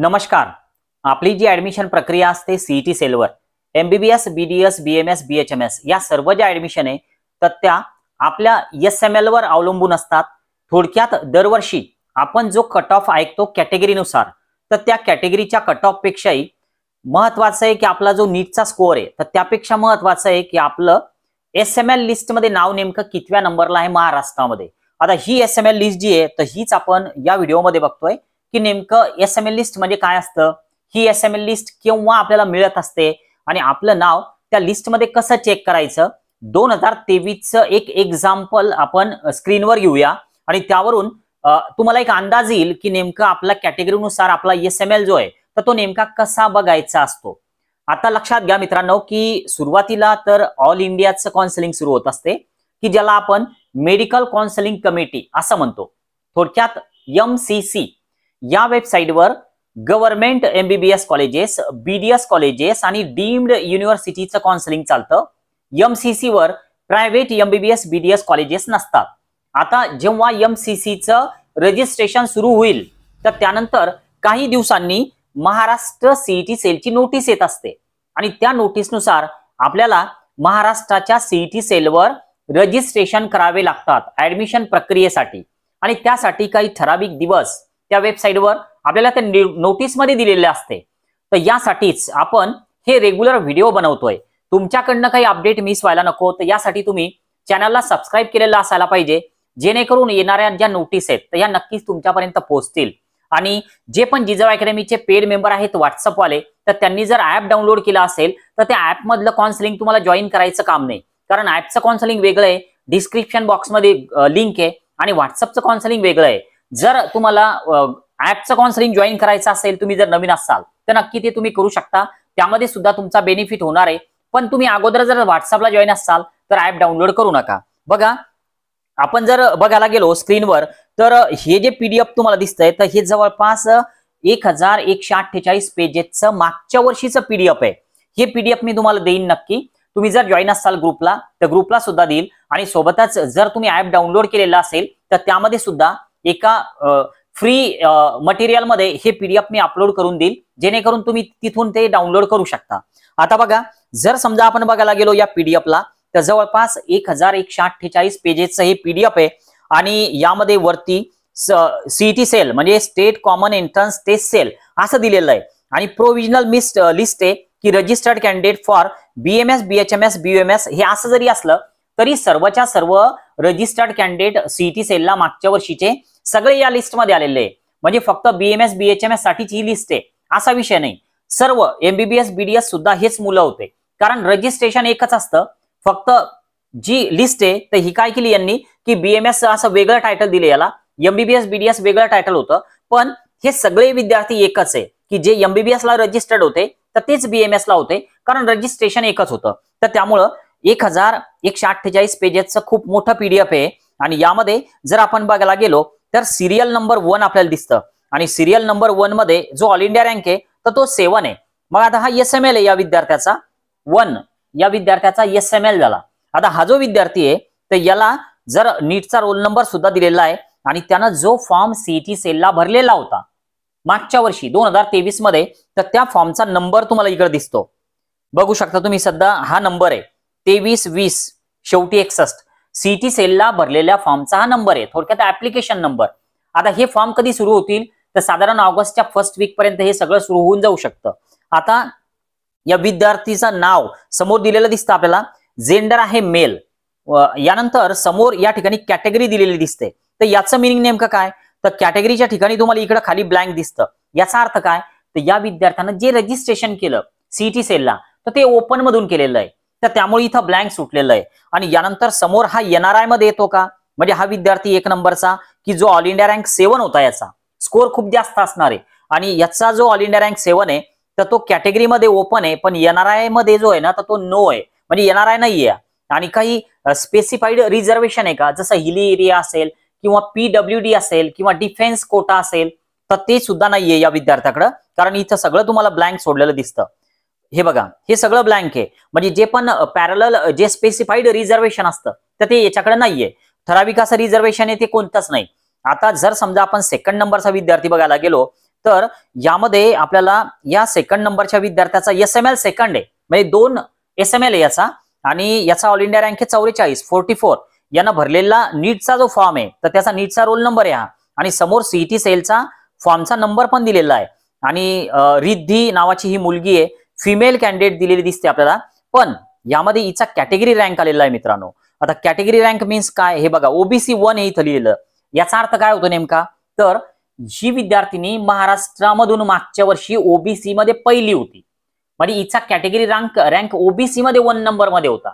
नमस्कार आपली जी ऍडमिशन प्रक्रिया असते सीईटी सेलवर एमबीबीएस बीडीएस बीएमएस बीएचएमएस या सर्व ज्या ऍडमिशन आहे तर त्या आपल्या एस एम एलवर वर अवलंबून असतात थोडक्यात दरवर्षी आपण जो कट ऑफ ऐकतो कॅटेगरीनुसार तर त्या कॅटेगरीच्या कट ऑफ पेक्षाही महत्वाचं आहे की आपला जो नीटचा स्कोअर आहे तर त्यापेक्षा महत्वाचं आहे की आपलं एस एम एल लिस्टमध्ये नाव नेमकं कितव्या नंबरला आहे महाराष्ट्रामध्ये आता ही एस एम एल लिस्ट जी आहे तर हीच आपण या व्हिडिओमध्ये बघतोय की नेमकं एस एम एल लिस्ट म्हणजे काय असतं ही एस एम एल लिस्ट केव्हा आपल्याला मिळत असते आणि आपलं नाव त्या लिस्टमध्ये कसं चेक करायचं दोन हजार तेवीसचं एक एक्झाम्पल आपण स्क्रीनवर घेऊया आणि त्यावरून तुम्हाला एक अंदाज येईल की नेमकं आपल्या कॅटेगरीनुसार आपला एस एम एल जो आहे तर तो नेमका कसा बघायचा असतो आता लक्षात घ्या मित्रांनो की सुरुवातीला तर ऑल इंडियाचं काउन्सलिंग सुरू होत असते की ज्याला आपण मेडिकल कॉन्सलिंग कमिटी असं म्हणतो थोडक्यात एम सी सी या वेबसाईटवर government MBBS colleges BDS colleges आणि डीम्ड युनिव्हर्सिटीचं काउन्सिलिंग चालतं एमसीसी वर प्रायव्हेट एमबीबीएस बीडीएस कॉलेजेस नसतात आता जेव्हा एमसीसीचं रजिस्ट्रेशन सुरू होईल तर त्यानंतर काही दिवसांनी महाराष्ट्र सीईटी e सेलची नोटीस येत असते आणि त्या नोटीसनुसार आपल्याला महाराष्ट्राच्या सीईटी e सेलवर रजिस्ट्रेशन करावे लागतात ऍडमिशन प्रक्रियेसाठी आणि त्यासाठी काही ठराविक दिवस त्या वेबसाईटवर आपल्याला ते नोटीसमध्ये दिलेले असते तर यासाठीच आपण हे रेग्युलर व्हिडिओ बनवतोय तुमच्याकडनं काही अपडेट मिस व्हायला नको तर यासाठी तुम्ही चॅनलला सबस्क्राईब केलेला असायला पाहिजे जेणेकरून येणाऱ्या ज्या नोटीस आहेत तर या नक्कीच तुमच्यापर्यंत पोहोचतील आणि जे पण जिजाऊ अकॅडमीचे पेड मेंबर आहेत व्हॉट्सअपवाले तर त्यांनी जर ऍप डाउनलोड केला असेल तर त्या ऍपमधलं कॉन्सलिंग तुम्हाला जॉईन करायचं काम नाही कारण ऍपचं काउन्सिलिंग वेगळं आहे डिस्क्रिप्शन बॉक्समध्ये लिंक आहे आणि व्हॉट्सअपचं काउन्सिलिंग वेगळं आहे जर तुम्हाला ऍपचं कॉन्सलिंग जॉईन करायचं असेल तुम्ही जर नवीन असाल तर नक्की ते तुम्ही करू शकता त्यामध्ये सुद्धा तुमचा बेनिफिट होणार आहे पण तुम्ही अगोदर जर व्हॉट्सअपला जॉईन असाल तर ऍप डाउनलोड करू नका बघा आपण जर बघायला गेलो स्क्रीनवर तर हे जे पीडीएफ तुम्हाला दिसतंय तर हे जवळपास एक हजार एकशे अठ्ठेचाळीस पेजेसचं मागच्या वर्षीचं पीडीएफ आहे हे पीडीएफ मी तुम्हाला देईन नक्की तुम्ही जर जॉईन असाल ग्रुपला तर ग्रुपला सुद्धा देईल आणि सोबतच जर तुम्ही ऍप डाउनलोड केलेला असेल तर त्यामध्ये सुद्धा एका फ्री मध्ये हे पीडीएफ मी अपलोड करून देईल जेणेकरून तुम्ही तिथून ते डाउनलोड करू शकता आता बघा जर समजा आपण बघायला गेलो या पीडीएफला तर जवळपास एक हजार एकशे अठ्ठेचाळीस पेजेसचं हे पीडीएफ आहे आणि यामध्ये वरती सीईटी सेल म्हणजे state common entrance test cell असं दिलेलं आहे आणि प्रोविजनल मिस्ट लिस्ट आहे की registered candidate for BMS BHMS BMS हे असं जरी असलं तरी सर्वच्या सर्व रजिस्टर्ड कॅन्डिडेट सीईटी सेलला मागच्या वर्षीचे सगळे या लिस्टमध्ये आलेले आहे म्हणजे फक्त बीएमएस बीएचएमएस साठीच ही लिस्ट आहे असा विषय नाही सर्व एमबीबीएस बीडीएस सुद्धा हेच मुलं होते कारण रजिस्ट्रेशन एकच असतं फक्त जी लिस्ट आहे तर ही काय केली यांनी की बीएमएस असं वेगळं टायटल दिले याला एमबीबीएस बीडीएस वेगळं टायटल होतं पण हे सगळे विद्यार्थी एकच आहे की जे एमबीबीएस ला रजिस्टर्ड होते तर तेच बीएमएस ला होते कारण रजिस्ट्रेशन एकच होतं तर त्यामुळं एक हजार एकशे अठ्ठेचाळीस पेजेसचं खूप मोठं पीडीएफ आहे आणि यामध्ये जर आपण बघायला गेलो तर सिरियल नंबर वन आपल्याला दिसतं आणि सिरियल नंबर वन मध्ये जो ऑल इंडिया रँक आहे तर तो सेवन आहे मग आता हा एस एम एल आहे या विद्यार्थ्याचा वन या विद्यार्थ्याचा एस एम एल झाला आता हा जो विद्यार्थी आहे तर याला जर नीटचा रोल नंबर सुद्धा दिलेला आहे आणि त्यानं जो फॉर्म सीईटी सेलला भरलेला होता मागच्या वर्षी दोन हजार तेवीस मध्ये तर त्या फॉर्मचा नंबर तुम्हाला इकडे दिसतो बघू शकता तुम्ही सध्या हा नंबर आहे तेवीस वीस शेवटी एकसष्ट सीटी सेलला भरलेल्या फॉर्मचा हा नंबर आहे थोडक्यात ऍप्लिकेशन नंबर आता हे फॉर्म कधी सुरू होतील तर साधारण ऑगस्टच्या फर्स्ट वीक पर्यंत हे सगळं सुरू होऊन जाऊ शकतं आता या विद्यार्थीचं नाव समोर दिलेलं दिसतं आपल्याला जेंडर आहे मेल यानंतर समोर या ठिकाणी कॅटेगरी दिलेली दिसते तर याचं मिनिंग नेमकं काय तर कॅटेगरीच्या ठिकाणी तुम्हाला इकडं खाली ब्लँक दिसतं याचा अर्थ काय तर या विद्यार्थ्यानं जे रजिस्ट्रेशन केलं सीटी सेलला तर ते ओपन मधून केलेलं आहे तर त्यामुळे इथं ब्लँक सुटलेलं आहे आणि यानंतर समोर हा एनआरआय मध्ये येतो का म्हणजे हा विद्यार्थी एक नंबरचा की जो ऑल इंडिया रँक सेव्हन होता याचा स्कोर खूप जास्त असणार आहे आणि याचा जो ऑल इंडिया रँक सेव्हन आहे तर तो कॅटेगरीमध्ये ओपन आहे पण एनआरआय मध्ये जो आहे ना तर तो नो आहे म्हणजे एनआरआय नाही आहे आणि काही स्पेसिफाईड रिझर्वेशन आहे का जसं हिली एरिया असेल किंवा पीडब्ल्यूडी असेल किंवा डिफेन्स कोटा असेल तर ते सुद्धा नाहीये या विद्यार्थ्याकडं कारण इथं सगळं तुम्हाला ब्लँक सोडलेलं दिसतं हे बघा हे सगळं ब्लँक आहे म्हणजे जे पण पॅरल जे स्पेसिफाईड रिझर्वेशन असतं तर ते याच्याकडे नाहीये ठराविक असं रिझर्वेशन आहे ते कोणताच नाही आता जर समजा आपण सेकंड नंबरचा विद्यार्थी बघायला गेलो तर यामध्ये आपल्याला या सेकंड नंबरच्या विद्यार्थ्याचा एस एम एल सेकंड आहे म्हणजे दोन एस एम एल आहे याचा आणि याचा ऑल इंडिया रँक आहे चौवेचाळीस फोर्टी फोर यांना भरलेला नीटचा जो फॉर्म आहे तर त्याचा नीटचा रोल नंबर आहे हा आणि समोर सीईटी सेलचा फॉर्मचा नंबर पण दिलेला आहे आणि रिद्धी नावाची ही मुलगी आहे फिमेल कॅन्डिडेट दिलेली दिसते आपल्याला पण यामध्ये हिचा कॅटेगरी रँक आलेला आहे मित्रांनो आता कॅटेगरी रँक मीन्स काय हे बघा ओबीसी वन हे इथं लिहिलं याचा अर्थ काय होतो नेमका तर जी विद्यार्थिनी महाराष्ट्रामधून मागच्या वर्षी ओबीसी मध्ये पहिली होती म्हणजे हिचा कॅटेगरी रँक रँक ओबीसी मध्ये वन नंबर मध्ये होता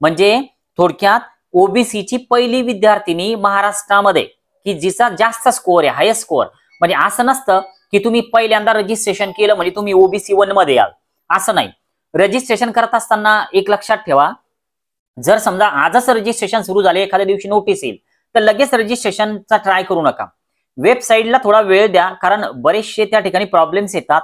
म्हणजे थोडक्यात ओबीसीची पहिली विद्यार्थिनी महाराष्ट्रामध्ये की जिचा जास्त स्कोअर आहे हायस्ट स्कोअर म्हणजे असं नसतं की तुम्ही पहिल्यांदा रजिस्ट्रेशन केलं म्हणजे तुम्ही ओबीसी वन मध्ये याल असं नाही रजिस्ट्रेशन करत असताना एक लक्षात ठेवा जर समजा आजच रजिस्ट्रेशन सुरू झाले एखाद्या दिवशी नोटीस येईल तर लगेच रजिस्ट्रेशनचा ट्राय करू नका वेबसाईटला थोडा वेळ द्या कारण बरेचसे त्या ठिकाणी प्रॉब्लेम्स येतात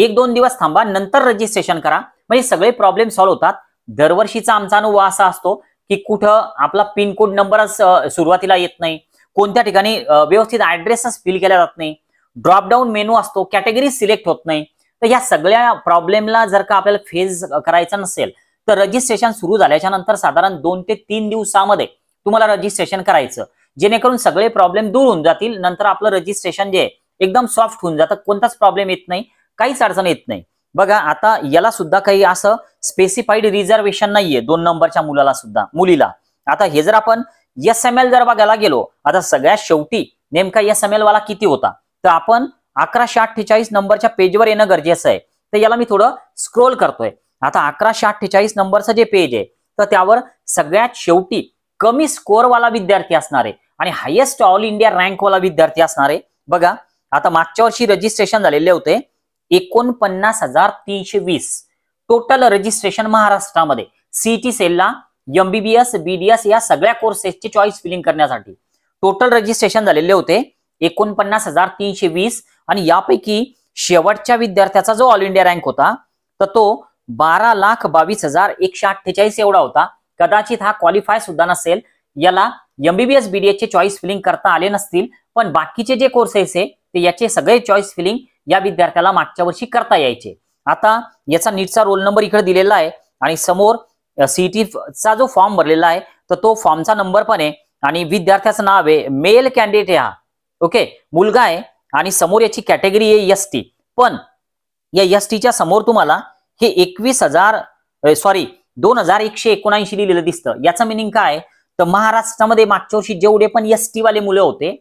एक दोन दिवस थांबा नंतर रजिस्ट्रेशन करा म्हणजे सगळे प्रॉब्लेम सॉल्व्ह होतात दरवर्षीचा आमचा अनुभव असा असतो की कुठं आपला पिनकोड नंबरच सुरुवातीला येत नाही कोणत्या ठिकाणी व्यवस्थित ऍड्रेसच फिल केला जात नाही ड्रॉपडाऊन मेनू असतो कॅटेगरी सिलेक्ट होत नाही तर या सगळ्या प्रॉब्लेमला जर का आपल्याला फेस करायचा नसेल तर रजिस्ट्रेशन सुरू झाल्याच्या नंतर साधारण दोन ते तीन दिवसामध्ये तुम्हाला रजिस्ट्रेशन करायचं जेणेकरून सगळे प्रॉब्लेम दूर होऊन जातील नंतर आपलं रजिस्ट्रेशन जे एकदम सॉफ्ट होऊन जातं कोणताच प्रॉब्लेम येत नाही काहीच अडचण येत नाही बघा आता याला सुद्धा काही असं स्पेसिफाईड रिझर्वेशन नाहीये दोन नंबरच्या मुलाला सुद्धा मुलीला आता हे जर आपण एस एम एल जर बघायला गेलो आता सगळ्यात शेवटी नेमका एस एम एल वाला किती होता तर आपण अकराशे अठ्ठेचाळीस नंबरच्या पेजवर येणं गरजेचं आहे तर याला मी थोडं स्क्रोल करतोय आता अकराशे अठ्ठेचाळीस नंबरचं जे पेज आहे तर त्यावर सगळ्यात शेवटी कमी वाला विद्यार्थी असणार आहे आणि हायेस्ट ऑल इंडिया रँकवाला विद्यार्थी असणार आहे बघा आता मागच्या वर्षी रजिस्ट्रेशन झालेले होते एकोणपन्नास हजार तीनशे वीस टोटल रजिस्ट्रेशन महाराष्ट्रामध्ये सेल सेलला एमबीबीएस बीडीएस या सगळ्या कोर्सेसची चॉईस फिलिंग करण्यासाठी टोटल रजिस्ट्रेशन झालेले होते एकोणपन्नास हजार तीनशे वीस आणि यापैकी शेवटच्या विद्यार्थ्याचा जो ऑल इंडिया रँक होता तर तो बारा लाख बावीस हजार एकशे अठ्ठेचाळीस एवढा होता कदाचित हा क्वालिफाय सुद्धा नसेल याला एमबीबीएस चे चॉईस फिलिंग करता आले नसतील पण बाकीचे जे कोर्सेस आहे ते याचे सगळे चॉईस फिलिंग या विद्यार्थ्याला मागच्या वर्षी करता यायचे आता याचा नीटचा रोल नंबर इकडे दिलेला आहे आणि समोर सीईटी चा जो फॉर्म भरलेला आहे तर तो फॉर्मचा नंबर पण आहे आणि विद्यार्थ्याचं नाव आहे मेल कॅन्डिडेट हा ओके मुलगा आहे आणि समोर याची कॅटेगरी आहे एस टी पण या एस टीच्या समोर तुम्हाला हे एकवीस हजार सॉरी दोन हजार एकशे एकोणऐंशी लिहिलेलं दिसतं याचं मिनिंग काय तर महाराष्ट्रामध्ये मागच्या वर्षी जेवढे पण एस टी वाले मुलं होते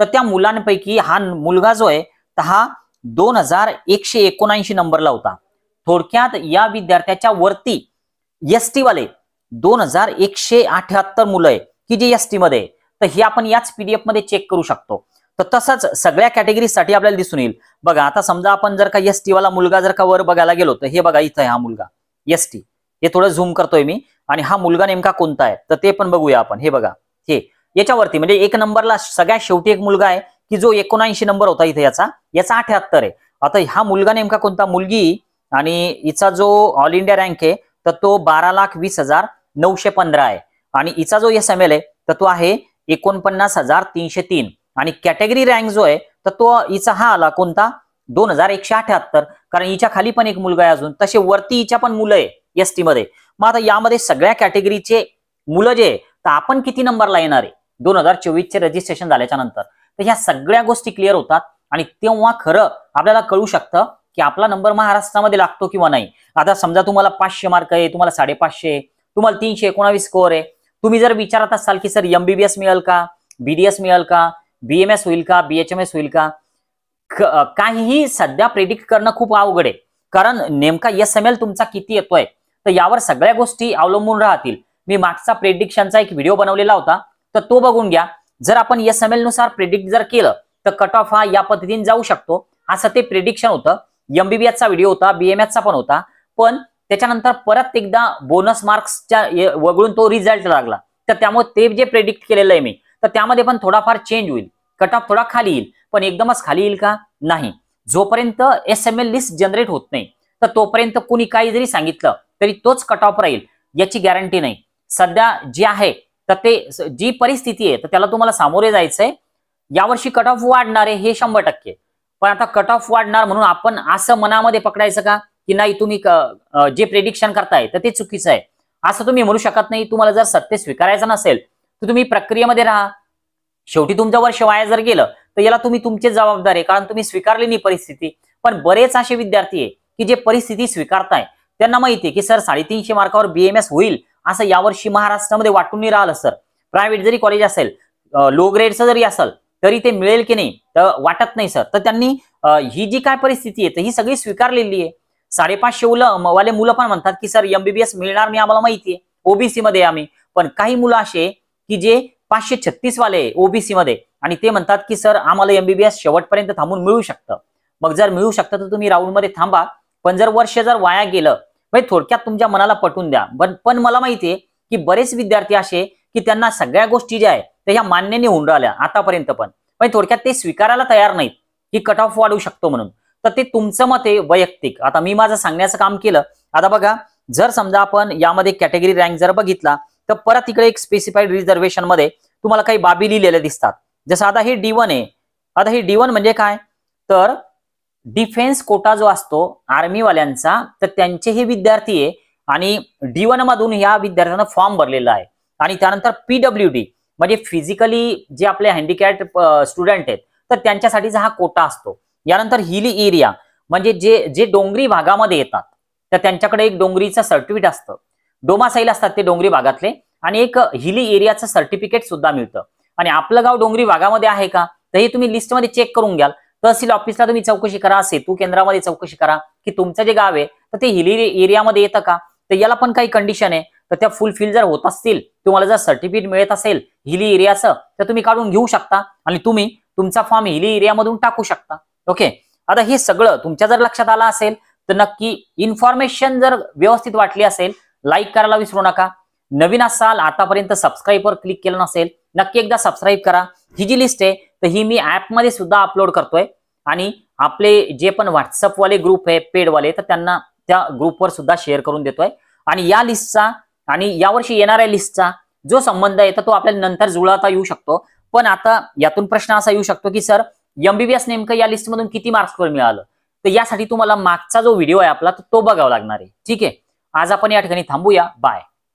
तर त्या मुलांपैकी हा मुलगा जो आहे तर हा दोन हजार एकशे एकोणऐंशी नंबरला होता थोडक्यात या विद्यार्थ्याच्या वरती एस टी वाले दोन हजार एकशे अठ्याहत्तर मुलं आहे की जे एस टी मध्ये तर हे आपण याच पीडीएफ मध्ये चेक करू शकतो तर तसंच सगळ्या कॅटेगरीसाठी आपल्याला दिसून येईल बघा आता समजा आपण जर का एस वाला मुलगा जर का वर बघायला गेलो तर हे बघा इथं आहे हा मुलगा एस टी हे थोडं झूम करतोय मी आणि हा मुलगा नेमका कोणता आहे तर ते पण बघूया आपण हे बघा हे याच्यावरती म्हणजे एक नंबरला सगळ्यात शेवटी एक मुलगा आहे की जो एकोणऐंशी नंबर होता इथे याचा याचा अठ्याहत्तर आहे आता हा मुलगा नेमका कोणता मुलगी आणि हिचा जो ऑल इंडिया रँक आहे तर तो बारा लाख वीस हजार नऊशे पंधरा आहे आणि हिचा जो एस एम एल आहे तर तो आहे एकोणपन्नास हजार तीनशे तीन आणि कॅटेगरी रँक जो आहे तर तो हिचा हा आला कोणता दोन हजार एकशे अठ्याहत्तर कारण हिच्या खाली पण एक मुलगा आहे अजून तसे वरती हिच्या पण मुलं आहे एस टी मध्ये मग आता यामध्ये सगळ्या कॅटेगरीचे मुलं जे तर आपण किती नंबरला येणार आहे दोन हजार चोवीस चे रजिस्ट्रेशन झाल्याच्या नंतर तर ह्या सगळ्या गोष्टी क्लिअर होतात आणि तेव्हा खरं आपल्याला कळू शकतं की आपला नंबर महाराष्ट्रामध्ये लागतो किंवा नाही आता समजा तुम्हाला पाचशे मार्क आहे तुम्हाला साडेपाचशे तुम्हाला तीनशे एकोणावीस स्कोअर आहे तुम्ही जर विचारत असाल की सर एमबीबीएस मिळेल का बीडीएस मिळेल का बीएमएस होईल का बीएचएमएस होईल का काहीही सध्या प्रेडिक्ट करणं खूप अवघड आहे कारण नेमका एस एम एल तुमचा किती येतोय तर यावर सगळ्या गोष्टी अवलंबून राहतील मी मागचा प्रेडिक्शनचा एक व्हिडिओ बनवलेला होता तर तो बघून घ्या जर आपण एस एम एल नुसार प्रेडिक्ट जर केलं तर कट ऑफ हा या पद्धतीने जाऊ शकतो असं ते प्रेडिक्शन होतं एमबीबीएसचा व्हिडिओ होता बीएमएसचा पण होता पण त्याच्यानंतर परत एकदा बोनस मार्क्सच्या वगळून तो रिझल्ट लागला तर त्यामुळे ते जे प्रेडिक्ट केलेलं आहे मी तर त्यामध्ये पण थोडाफार चेंज होईल कट ऑफ थोडा खाली येईल पण एकदमच खाली येईल का नाही जोपर्यंत S M L list generate होत नाही तर तोपर्यंत कुणी काही जरी सांगितलं तरी तोच कट ऑफ राहील याची गॅरंटी नाही सध्या जे आहे तर ते जी परिस्थिती आहे तर त्याला तुम्हाला सामोरे जायचंय यावर्षी कट ऑफ वाढणार आहे हे शंभर टक्के पण आता कट ऑफ वाढणार म्हणून आपण असं मनामध्ये पकडायचं का की नाही तुम्ही जे प्रेडिक्शन करताय तर ते चुकीचं आहे असं तुम्ही म्हणू शकत नाही तुम्हाला जर सत्य स्वीकारायचं नसेल तर तुम्ही प्रक्रियेमध्ये राहा शेवटी तुमचं वर्ष वाया जर गेलं तर याला तुम्ही तुमचे जबाबदार आहे कारण तुम्ही स्वीकारली नाही परिस्थिती पण बरेच असे विद्यार्थी आहे की जे परिस्थिती स्वीकारताय त्यांना माहिती आहे की सर साडेतीनशे मार्कावर बीएमएस होईल असं यावर्षी महाराष्ट्रामध्ये वाटून नाही राहिलं सर प्रायव्हेट जरी कॉलेज असेल लो ग्रेडचं जरी असेल तरी ते मिळेल की नाही तर वाटत नाही सर तर त्यांनी ही जी काय परिस्थिती आहे तर ही सगळी स्वीकारलेली आहे साडेपाचशे वाले मुलं पण म्हणतात की सर एमबीबीएस मिळणार नाही आम्हाला माहिती आहे ओबीसी मध्ये आम्ही पण काही मुलं असे की जे पाचशे छत्तीस वाले ओबीसी मध्ये आणि ते म्हणतात की सर आम्हाला एमबीबीएस शेवटपर्यंत थांबून मिळू शकतं मग जर मिळू शकतं तर तुम्ही मध्ये थांबा पण जर वर्ष जर वाया गेलं म्हणजे थोडक्यात तुमच्या मनाला पटून द्या पण मला माहितीये की बरेच विद्यार्थी असे की त्यांना सगळ्या गोष्टी ज्या आहेत त्या ह्या मान्यने होऊन राहिल्या आतापर्यंत पण म्हणजे थोडक्यात ते स्वीकारायला तयार नाहीत की कट ऑफ वाढू शकतो म्हणून तर ते तुमचं मत आहे वैयक्तिक आता मी माझं सांगण्याचं काम केलं आता बघा जर समजा आपण यामध्ये कॅटेगरी रँक जर बघितला तर परत इकडे एक स्पेसिफाईड रिझर्वेशन मध्ये तुम्हाला काही बाबी लिहिलेल्या दिसतात जसं आता हे डी वन आहे आता हे डी वन म्हणजे काय तर डिफेन्स कोटा जो असतो आर्मीवाल्यांचा तर त्यांचे हे विद्यार्थी आहे आणि डी मधून या विद्यार्थ्यांना फॉर्म भरलेला आहे आणि त्यानंतर पीडब्ल्यू डी म्हणजे फिजिकली जे आपले हँडिकॅप स्टुडंट आहेत तर त्यांच्यासाठीचा हा कोटा असतो यानंतर हिली एरिया म्हणजे जे जे डोंगरी भागामध्ये येतात तर त्यांच्याकडे एक डोंगरीचं सर्टिफिकेट असतं डोमासाईल असतात ते डोंगरी भागातले आणि एक हिली एरियाचं सर्टिफिकेट सुद्धा मिळतं आणि आपलं गाव डोंगरी भागामध्ये आहे का तर हे तुम्ही लिस्टमध्ये चेक करून घ्याल तहसील ऑफिसला तुम्ही चौकशी करा सेतू केंद्रामध्ये चौकशी करा की तुमचं जे गाव आहे तर ते हिली एरियामध्ये येतं का तर याला पण काही कंडिशन आहे तर त्या फुलफिल जर होत असतील तुम्हाला जर सर्टिफिकेट मिळत असेल हिली एरियाचं तर तुम्ही काढून घेऊ शकता आणि तुम्ही तुमचा फॉर्म हिली एरियामधून टाकू शकता ओके आता हे सगळं तुमच्या जर लक्षात आलं असेल तर नक्की इन्फॉर्मेशन जर व्यवस्थित वाटली असेल लाईक करायला विसरू नका नवीन असाल आतापर्यंत सबस्क्राईबवर क्लिक केलं नसेल नक्की एकदा सबस्क्राईब करा ही जी लिस्ट आहे तर ही मी ॲपमध्ये सुद्धा अपलोड करतोय आणि आपले जे पण व्हॉट्सअपवाले ग्रुप आहे पेडवाले तर त्यांना त्या ग्रुपवर सुद्धा शेअर करून देतोय आणि या लिस्टचा आणि यावर्षी येणाऱ्या लिस्टचा जो संबंध आहे तर तो आपल्याला नंतर जुळवता येऊ शकतो पण आता यातून प्रश्न असा येऊ शकतो की सर एमबीबीएस नेमकं या लिस्टमधून किती मार्क्सवर मिळालं तर यासाठी तुम्हाला मागचा जो व्हिडिओ आहे आपला तो बघावा लागणार आहे ठीक आहे आज आपण या ठिकाणी थांबूया बाय